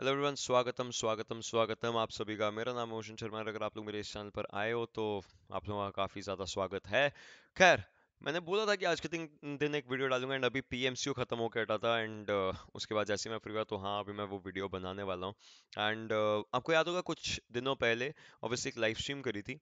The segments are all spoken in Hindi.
हेलो एवरीवन स्वागतम स्वागतम स्वागतम आप सभी का मेरा नाम मोशन शर्मा अगर आप लोग मेरे इस चैनल पर आए हो तो आप लोगों का काफ़ी ज़्यादा स्वागत है खैर मैंने बोला था कि आज के दिन दिन एक वीडियो डालूंगा एंड अभी पी ख़त्म होकर हटा था एंड उसके बाद जैसे मैं फ्री हुआ तो हाँ अभी मैं वो वीडियो बनाने वाला हूँ एंड आपको याद होगा कुछ दिनों पहले ऑब्वियसली एक लाइव स्ट्रीम करी थी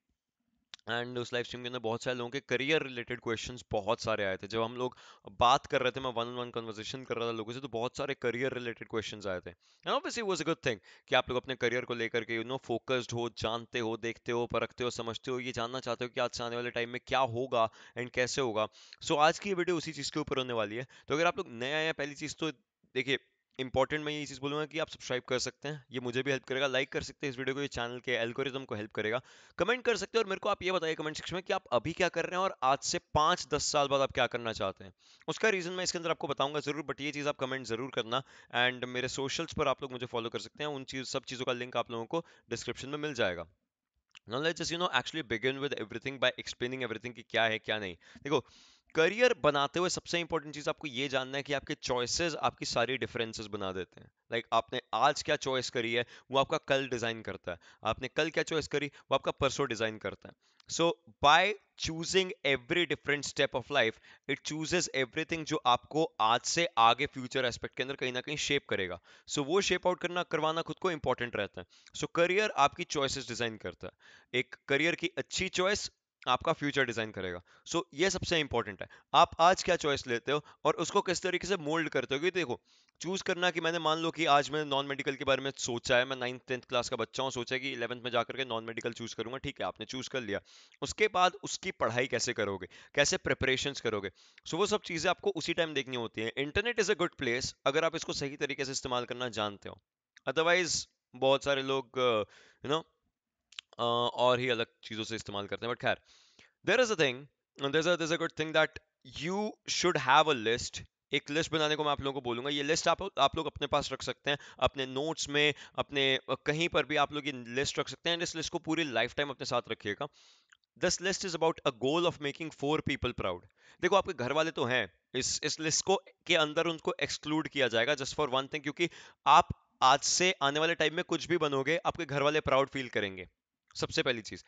एंड उस लाइव स्ट्रीम के अंदर बहुत सारे लोगों के करियर रिलेटेड क्वेश्चंस बहुत सारे आए थे जब हम लोग बात कर रहे थे मैं वन वन कन्वर्जेशन कर रहा था लोगों से तो बहुत सारे करियर रिलेटेड क्वेश्चंस आए थे and obviously was a good thing कि आप लोग अपने करियर को लेकर के यू नो फोकस्ड हो जानते हो देखते हो परखते हो समझते हो ये जानना चाहते हो कि आज से आने वाले टाइम में क्या होगा एंड कैसे होगा सो so, आज की वीडियो उसी चीज़ के ऊपर होने वाली है तो अगर आप लोग नए आए हैं पहली चीज़ तो देखिए इंपॉर्टेंट मैं ये चीज़ बोलूँगा कि आप सब्सक्राइब कर सकते हैं ये मुझे भी हेल्प करेगा लाइक कर सकते हैं इस वीडियो को ये चैनल के एल्गोरिज्म को हेल्प करेगा कमेंट कर सकते हैं और मेरे को आप ये बताइए कमेंट सेक्शन में कि आप अभी क्या कर रहे हैं और आज से पाँच दस साल बाद आप क्या करना चाहते हैं उसका रीज़न मैं इसके अंदर आपको बताऊंगा ज़रूर बट ये चीज़ आप कमेंट ज़रूर करना एंड मेरे सोशल्स पर आप लोग मुझे फॉलो कर सकते हैं उन चीज़ सब चीज़ों का लिंक आप लोगों को डिस्क्रिप्शन में मिल जाएगा Now let just you know actually begin with everything by explaining everything कि क्या है क्या नहीं देखो करियर बनाते हुए सबसे इंपॉर्टेंट चीज आपको ये जानना है कि आपके चॉइसेस आपकी सारी डिफरेंसेस बना देते हैं लाइक like आपने आज क्या चॉइस करी है वो आपका कल डिजाइन करता है आपने कल क्या चॉइस करी वो आपका परसों डिजाइन करता है so by choosing every different step of life it chooses everything जो आपको आज से आगे फ्यूचर एस्पेक्ट के अंदर कहीं ना कहीं शेप करेगा सो so, वो शेप आउट करना करवाना खुद को इंपॉर्टेंट रहता है सो so, करियर आपकी चॉइसेस डिजाइन करता है एक करियर की अच्छी चॉइस आपका फ्यूचर डिजाइन करेगा सो so, ये सबसे इंपॉर्टेंट है आप आज क्या चॉइस लेते हो और उसको किस तरीके से मोल्ड करते हो कि देखो चूज करना कि मैंने मान लो कि आज मैंने नॉन मेडिकल के बारे में सोचा है मैं नाइन्थ टेंथ क्लास का बच्चा हूँ सोचा कि इलेवंथ में जाकर के नॉन मेडिकल चूज करूंगा ठीक है आपने चूज कर लिया उसके बाद उसकी पढ़ाई कैसे करोगे कैसे प्रिपरेशन करोगे सो so, वो सब चीजें आपको उसी टाइम देखनी होती है internet is a good place अगर आप इसको सही तरीके से इस्तेमाल करना जानते हो अदरवाइज बहुत सारे लोग यू नो और ही अलग चीज़ों से इस्तेमाल करते हैं बट खैर there is a thing there is there's a good thing that you should have a list एक लिस्ट बनाने को मैं आप लोगों को बोलूंगा ये लिस्ट आप आप लोग अपने पास रख सकते हैं अपने नोट्स में अपने कहीं पर भी आप लोग ये लिस्ट रख सकते हैं इस लिस्ट को पूरी लाइफ टाइम अपने साथ रखिएगा this list is about a goal of making four people proud देखो आपके घर वाले तो हैं इस इस लिस्ट को के अंदर उनको एक्सक्लूड किया जाएगा जस्ट फॉर वन थिंग क्योंकि आप आज से आने वाले टाइम में कुछ भी बनोगे आपके घर वाले प्राउड फील करेंगे सबसे पहली चीज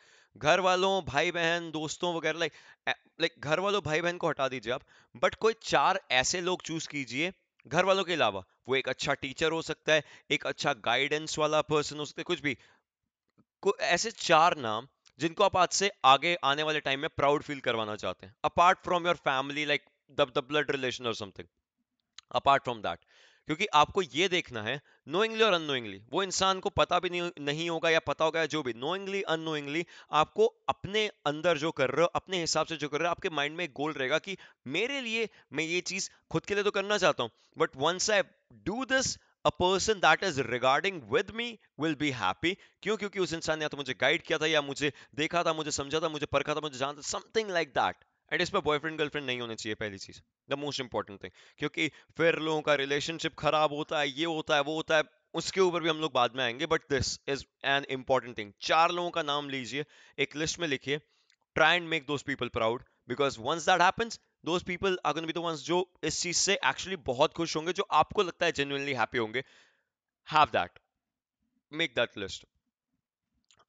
घर वालों भाई बहन दोस्तों वगैरह लाइक लाइक घर वालों भाई बहन को हटा दीजिए आप बट कोई चार ऐसे लोग चूज कीजिए घर वालों के अलावा वो एक अच्छा टीचर हो सकता है एक अच्छा गाइडेंस वाला पर्सन हो सकता है कुछ भी को, ऐसे चार नाम जिनको आप आज से आगे आने वाले टाइम में प्राउड फील करवाना चाहते हैं apart from your family like the blood relation और समथिंग अपार्ट फ्रॉम दैट क्योंकि आपको ये देखना है नोइंगली और अनोइंगली वो इंसान को पता भी नहीं नहीं होगा या पता होगा या जो भी नोइंगली अनोइंगली आपको अपने अंदर जो कर रहे हो अपने हिसाब से जो कर रहे हो आपके माइंड में एक गोल रहेगा कि मेरे लिए मैं ये चीज खुद के लिए तो करना चाहता हूं but once I do this a person that is regarding with me will be happy क्यों क्योंकि उस इंसान ने या तो मुझे गाइड किया था या मुझे देखा था मुझे समझा था मुझे परखा था मुझे जानता समथिंग लाइक दैट एंड इसमें बॉयफ्रेंड गर्लफ्रेंड नहीं होने चाहिए पहली चीज द मोस्ट इंपॉर्टेंट थिंग क्योंकि फिर लोगों का रिलेशनशिप खराब होता है ये होता है वो होता है उसके ऊपर भी हम लोग बाद में आएंगे but this is an important thing चार लोगों का नाम लीजिए एक लिस्ट में लिखिए try and make those people proud because once that happens those people again be the ones जो इस चीज से एक्चुअली बहुत खुश होंगे जो आपको लगता है जेन्युनली हैप्पी होंगे have that make that list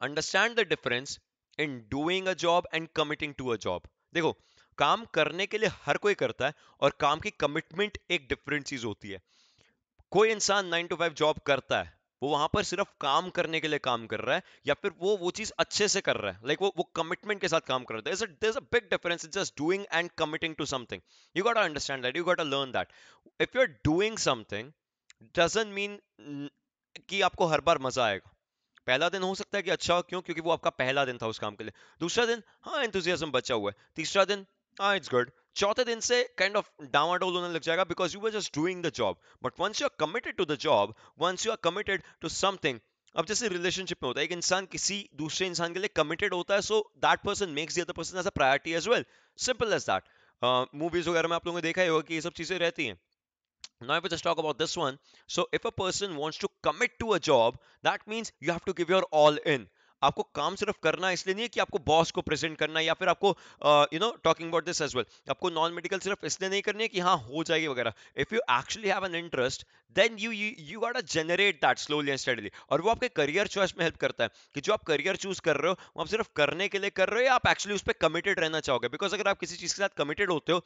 understand the difference in doing a job and committing to a job देखो काम करने के लिए हर कोई करता है और काम की कमिटमेंट एक डिफरेंट चीज होती है कोई इंसान नाइन टू फाइव जॉब करता है वो वहां पर सिर्फ काम करने के लिए काम कर रहा है या फिर वो वो चीज अच्छे से कर रहा है लाइक like वो वो कमिटमेंट के साथ काम कर रहा है a big difference is just doing and committing to something you got understand that you got a learn that if you are doing something doesn't mean कि आपको हर बार मजा आएगा पहला दिन हो सकता है कि अच्छा क्यों क्योंकि वो आपका पहला दिन था उस काम के लिए दूसरा दिन हाँ इंतजियाजम बचा हुआ है तीसरा दिन ah, it's good. चौथे दिन से काइंड ऑफ डावाडोल होने लग जाएगा because you were just doing the job but once you are committed to the job once you are committed to something अब जैसे रिलेशनशिप में होता है एक इंसान किसी दूसरे इंसान के लिए कमिटेड होता है so that person makes the other person as a priority as well simple as that movies वगैरह में आप लोगों ने देखा ही होगा कि ये सब चीजें रहती हैं Now, if we just talk about this one, so if a person wants to commit to a job, that means you have to give your all in. आपको काम सिर्फ करना इसलिए नहीं है कि आपको बॉस को प्रेजेंट करना या फिर आपको you know talking about this as well आपको नॉन मेडिकल सिर्फ इसलिए नहीं करनी है कि हाँ हो जाएगी वगैरह if you actually have an interest then you you got generate that slowly and steadily और वो आपके करियर चॉइस में हेल्प करता है कि जो आप करियर चूज कर रहे हो वो आप सिर्फ करने के लिए कर रहे हो या आप एक्चुअली उस पर कमिटेड रहना चाहोगे बिकॉज अगर आप किसी चीज के साथ कमिटेड होते हो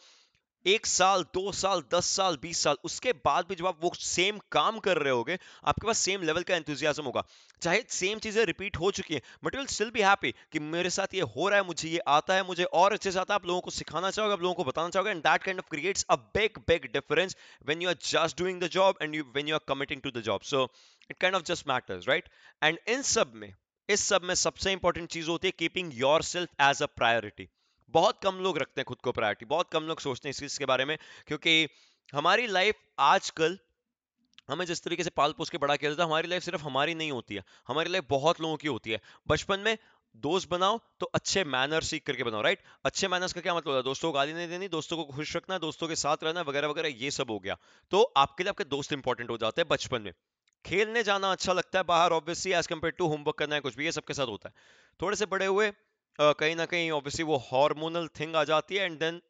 एक साल दो साल दस साल बीस साल उसके बाद भी जब आप वो सेम काम कर रहे होगे आपके पास सेम लेवल का एंथुजियाज्म होगा चाहे सेम चीजें रिपीट हो चुकी हैं बट विल स्टिल भी हैप्पी कि मेरे साथ ये हो रहा है मुझे ये आता है मुझे और अच्छे से आता है आप लोगों को सिखाना चाहोगे आप लोगों को बताना चाहोगे and that kind of creates a big big difference when you are just doing the job and you when you are committing to the job so it kind of just matters right and इन सब में इस सब में सबसे इंपॉर्टेंट चीज होती है keeping yourself as a priority बहुत कम लोग रखते हैं खुद को प्रायोरिटी बहुत कम लोग सोचते हैं इस चीज़ के बारे में क्योंकि हमारी लाइफ आजकल हमें जिस तरीके से पाल पोस के बड़ा किया जाता है हमारी लाइफ सिर्फ हमारी नहीं होती है हमारी लाइफ बहुत लोगों की होती है बचपन में दोस्त बनाओ तो अच्छे मैनर सीख करके बनाओ राइट अच्छे मैनर्स का क्या मतलब होता है दोस्तों को गाली नहीं देनी दोस्तों को खुश रखना दोस्तों के साथ रहना वगैरह वगैरह ये सब हो गया तो आपके लिए आपके दोस्त इंपॉर्टेंट हो जाते हैं बचपन में खेलने जाना अच्छा लगता है बाहर obviously as compare to homework करना है कुछ भी ये सबके साथ होता है थोड़े से बड़े हुए कहीं ना कहीं ऑब्वियसली वो हार्मोनल थिंग आ जाती है एंड देन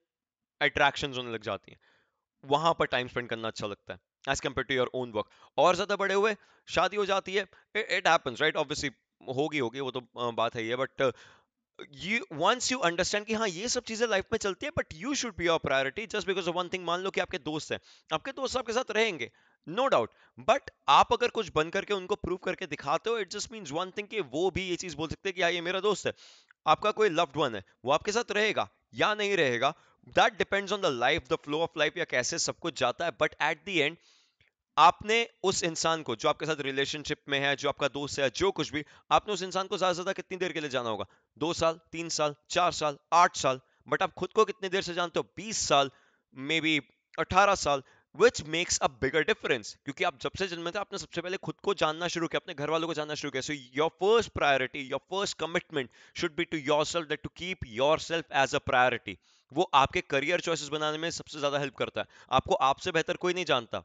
अट्रैक्शन होने लग जाती है वहां पर टाइम स्पेंड करना अच्छा लगता है as compare to your own work और ज्यादा बड़े हुए शादी हो जाती है इट हैपन्स राइट ऑब्वियसली होगी होगी वो तो बात है ये but you once you understand कि हाँ ये सब चीजें लाइफ में चलती है but you should be your priority just because one thing मान लो कि आपके दोस्त हैं आपके दोस्त आपके साथ रहेंगे नो डाउट बट आप अगर कुछ बन करके उनको प्रूव करके दिखाते हो it just mean one thing कि वो भी ये चीज बोल सकते हैं कि हाँ, ये मेरा दोस्त है आपका कोई लव्ड वन है वो आपके साथ रहेगा या नहीं रहेगा that depends on the life the flow of life या कैसे सब कुछ जाता है बट एट द एंड आपने उस इंसान को जो आपके साथ रिलेशनशिप में है जो आपका दोस्त है जो कुछ भी आपने उस इंसान को ज्यादा से ज्यादा कितनी देर के लिए जाना होगा दो साल तीन साल चार साल आठ साल बट आप खुद को कितनी देर से जानते हो बीस साल मे बी अठारह साल which makes a bigger difference क्योंकि आप जब से जन्मे थे आपने सबसे पहले खुद को जानना शुरू किया अपने घर वालों को जानना शुरू किया so your first priority your first commitment should be to yourself that to keep yourself as a priority वो आपके करियर चॉइसेस बनाने में सबसे ज्यादा हेल्प करता है आपको आपसे बेहतर कोई नहीं जानता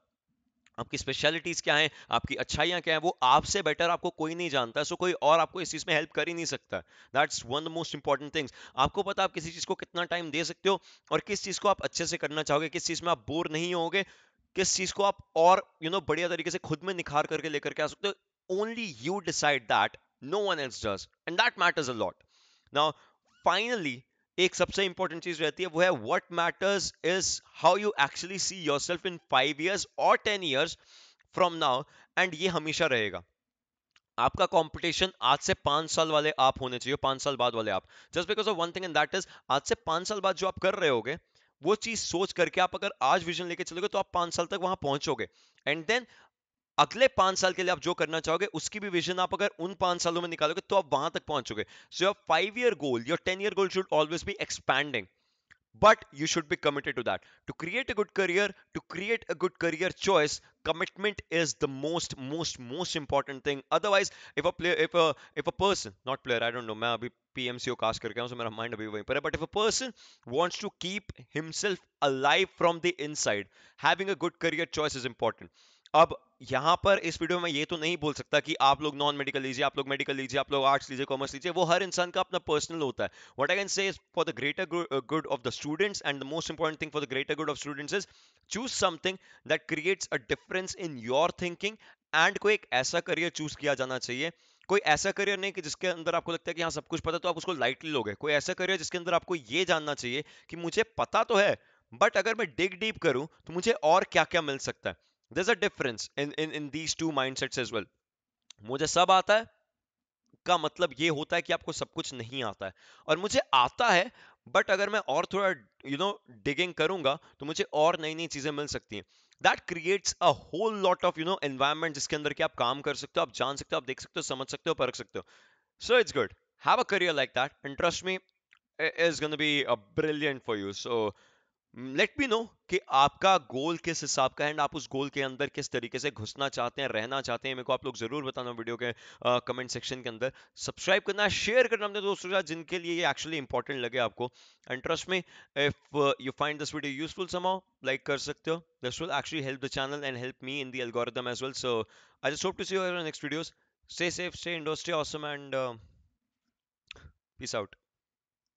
आपकी स्पेशलिटीज़ क्या हैं आपकी अच्छाइयाँ क्या हैं वो आपसे बेटर आपको कोई नहीं जानता सो कोई और आपको इस चीज़ में हेल्प कर ही नहीं सकता that's one the most important things आपको पता आप किसी चीज़ को कितना टाइम दे सकते हो और किस चीज़ को आप अच्छे से करना चाहोगे किस चीज़ में आप बोर नहीं होगे किस चीज़ को आप और यू you नो know, बढ़िया तरीके से खुद में निखार करके लेकर के आ सकते हो only you decide that no one else does and that matters a lot now finally एक सबसे इंपॉर्टेंट चीज रहती है वो है what matters is how you actually see yourself in five years और ten years from now and ये हमेशा रहेगा आपका कंपटीशन आज से पांच साल वाले आप होने चाहिए पांच साल बाद वाले आप just because of one thing and that is आज से पांच साल बाद जो आप कर रहे होगे वो चीज सोच करके आप अगर आज विजन लेके चलोगे तो आप पांच साल तक वहां पहुंचोगे एंड देन अगले पांच साल के लिए आप जो करना चाहोगे उसकी भी विजन आप अगर उन पांच सालों में निकालोगे तो आप वहां तक पहुंचोगे so your five year goal your ten year goal should always be expanding but you should be committed to that to create a good career to create a good career choice commitment is the most most most important thing otherwise if a player if if a person not player I don't know मैं अभी पीएमसी कास्ट करके आऊँ सो मेरा माइंड अभी वहीं पर है but if a person wants to keep himself a life from the inside having a good career choice is important अब यहाँ पर इस वीडियो में ये तो नहीं बोल सकता कि आप लोग नॉन मेडिकल लीजिए आप लोग मेडिकल लीजिए आप लोग आर्ट्स लीजिए कॉमर्स लीजिए वो हर इंसान का अपना पर्सनल होता है what I can say for the greater good of the students and the most important thing for the greater good of students is choose something that creates a difference in your thinking and कोई एक ऐसा करियर चूज किया जाना चाहिए कोई ऐसा करियर नहीं कि जिसके अंदर आपको लगता है कि हाँ सब कुछ पता तो आप उसको लाइटली लोगे कोई ऐसा करियर जिसके अंदर आपको ये जानना चाहिए कि मुझे पता तो है बट अगर मैं डिग डीप करूं तो मुझे और क्या क्या मिल सकता है there's a difference in in in these two mindsets as well मुझे सब आता है का मतलब ये होता है कि आपको सब कुछ नहीं आता है और मुझे आता है बट अगर मैं और थोड़ा यू नो डिगिंग करूंगा तो मुझे और नई नई चीजें मिल सकती हैं that creates a whole lot of you know environment जिसके अंदर कि आप काम कर सकते हो आप जान सकते हो आप देख सकते हो समझ सकते हो परख सकते हो so it's good have a career like that and trust me is gonna be brilliant for you so let me know कि आपका गोल किस हिसाब का है एंड आप उस गोल के अंदर किस तरीके से घुसना चाहते हैं रहना चाहते हैं मेरे को आप लोग जरूर बताना वीडियो के कमेंट सेक्शन के अंदर सब्सक्राइब करना शेयर करना अपने दोस्तों के साथ जिनके लिए ये एक्चुअली इंपॉर्टेंट लगे आपको एंड ट्रस्ट में if you find this video useful समाओ लाइक कर सकते हो this will actually help the channel and help me in the algorithm as well so I just hope to see your next videos stay safe stay industry awesome and peace out